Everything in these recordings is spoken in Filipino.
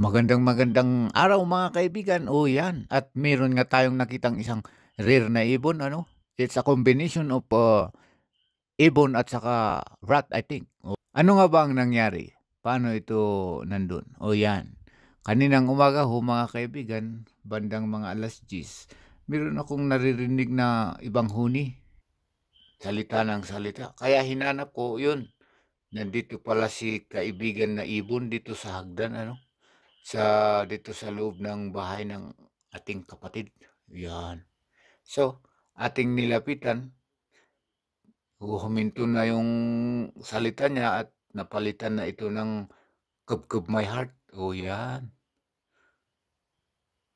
Magandang magandang araw mga kaibigan. O oh, yan. At meron nga tayong nakitang isang rare na ibon. Ano? It's a combination of uh, ibon at saka rat I think. O, oh, ano nga ba ang nangyari? Paano ito nandun? O oh, yan. Kaninang umaga ho mga kaibigan, bandang mga alas 10, meron akong naririnig na ibang huni. Salita ng salita. Kaya hinanap ko yun. Nandito pala si kaibigan na ibon dito sa hagdan. Ano? sa dito sa loob ng bahay ng ating kapatid. Yan. So, ating nilapitan, huminto na yung salita niya at napalitan na ito ng kubkub my heart. O yan.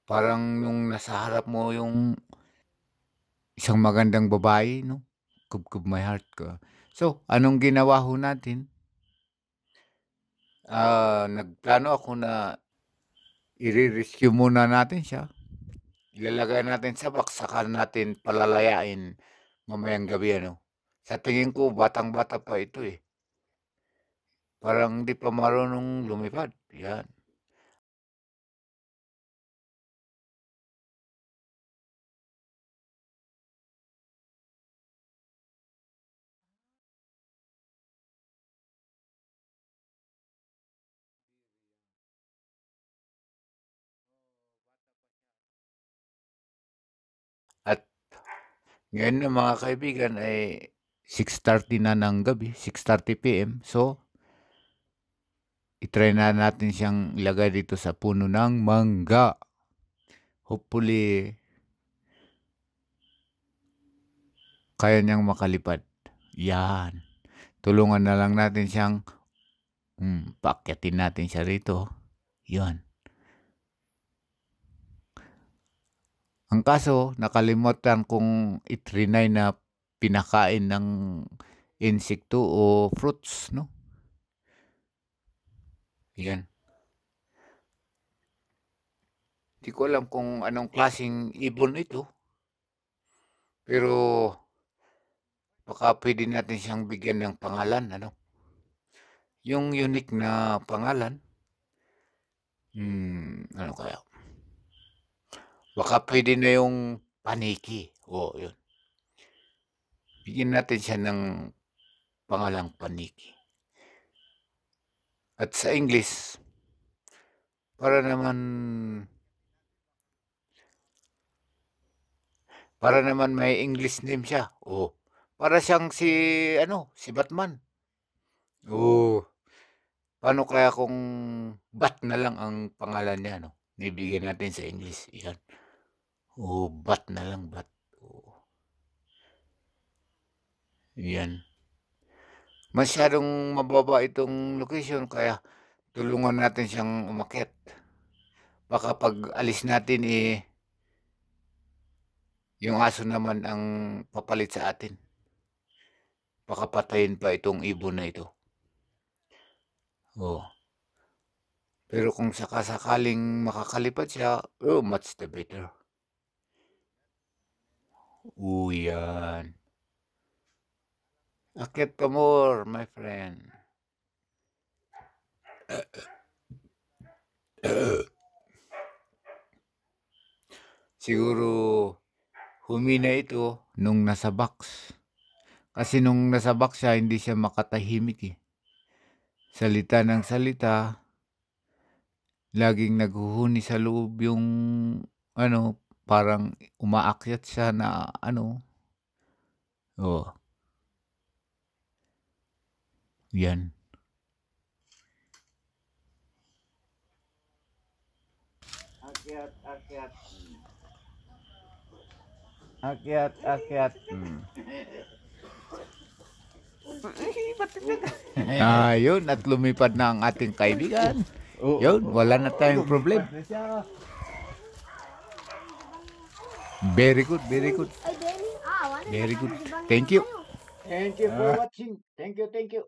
Parang nung nasa harap mo yung isang magandang babae, no? Kubkub my heart ko. So, anong ginawa ho natin? Uh, nagplano ako na i-rescue muna natin siya. Ilalagay natin sa box, saka natin palalayain mamayang gabi ano. Sa tingin ko, batang-bata pa ito eh. Parang di pa marunong lumipad. Yan. Ngayon mga kaibigan ay 6.30 na ng gabi, 6.30 p.m. So, itry na natin siyang ilagay dito sa puno ng mangga. Hopefully, kaya niyang makalipad. Yan. Tulungan na lang natin siyang mm, paakyatin natin siya rito. Yan. Ang kaso, nakalimutan kong itrinay na pinakain ng insekto o fruits, no? Yan. Hindi ko alam kung anong klaseng ibon ito. Pero baka pwede natin siyang bigyan ng pangalan, ano? Yung unique na pangalan. Hmm, ano kaya? Baka puwede na yung paniki, oo, yun. Bigyan natin siya ng pangalang paniki. At sa English, para naman para naman may English name siya. Oh. Para siyang si ano, si Batman. Oh. Paano kaya kung Bat na lang ang pangalan niya no? Nibigyan natin sa English. Yan. Oh, bat na lang bat. O. Oh. Yan. Masyadong mababa itong location kaya tulungan natin siyang umakyat. Baka pag alis natin eh yung aso naman ang papalit sa atin. Baka patayin pa itong ibon na ito. Oh. Pero kung sakasakaling makakalipat siya, oh, much the better. Uyan. Akit ka my friend. Siguro humina ito nung nasa box. Kasi nung nasa box siya, hindi siya makatahimik eh. Salita ng salita, laging naghuhuni sa loob yung ano, Parang umaakyat siya na ano Oh. Yan. Akyat, akyat. Akyat, akyat. Hmm. Ayun, ah, at lumipad na ang ating kaibigan. Yun, wala na tayong problem. Very good, very good. Ah, very good. Thank you. Thank you for ah. watching. Thank you, thank you.